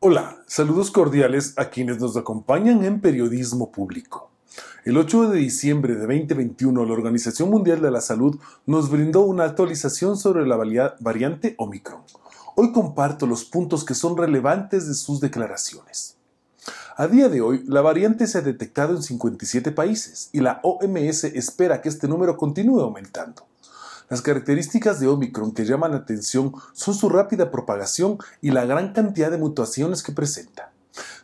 Hola, saludos cordiales a quienes nos acompañan en Periodismo Público. El 8 de diciembre de 2021, la Organización Mundial de la Salud nos brindó una actualización sobre la variante Omicron. Hoy comparto los puntos que son relevantes de sus declaraciones. A día de hoy, la variante se ha detectado en 57 países y la OMS espera que este número continúe aumentando. Las características de Omicron que llaman la atención son su rápida propagación y la gran cantidad de mutaciones que presenta.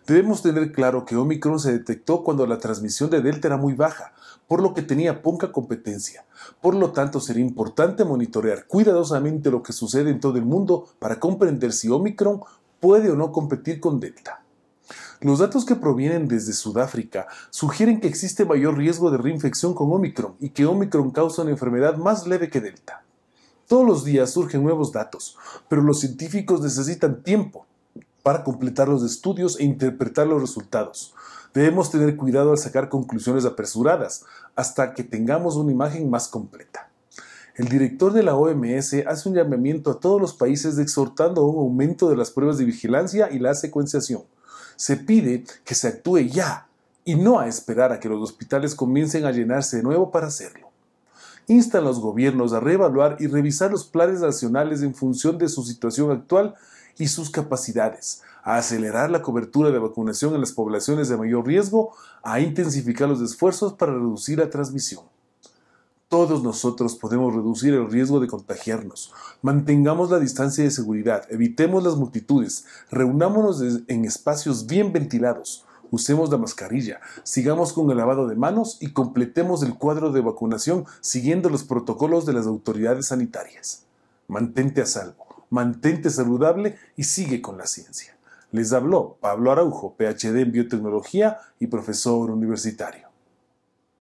Debemos tener claro que Omicron se detectó cuando la transmisión de Delta era muy baja, por lo que tenía poca competencia. Por lo tanto, sería importante monitorear cuidadosamente lo que sucede en todo el mundo para comprender si Omicron puede o no competir con Delta. Los datos que provienen desde Sudáfrica sugieren que existe mayor riesgo de reinfección con Omicron y que Omicron causa una enfermedad más leve que Delta. Todos los días surgen nuevos datos, pero los científicos necesitan tiempo para completar los estudios e interpretar los resultados. Debemos tener cuidado al sacar conclusiones apresuradas hasta que tengamos una imagen más completa. El director de la OMS hace un llamamiento a todos los países exhortando a un aumento de las pruebas de vigilancia y la secuenciación. Se pide que se actúe ya y no a esperar a que los hospitales comiencen a llenarse de nuevo para hacerlo. Instan los gobiernos a reevaluar y revisar los planes nacionales en función de su situación actual y sus capacidades, a acelerar la cobertura de vacunación en las poblaciones de mayor riesgo, a intensificar los esfuerzos para reducir la transmisión. Todos nosotros podemos reducir el riesgo de contagiarnos. Mantengamos la distancia de seguridad, evitemos las multitudes, reunámonos en espacios bien ventilados, usemos la mascarilla, sigamos con el lavado de manos y completemos el cuadro de vacunación siguiendo los protocolos de las autoridades sanitarias. Mantente a salvo, mantente saludable y sigue con la ciencia. Les habló Pablo Araujo, PhD en biotecnología y profesor universitario.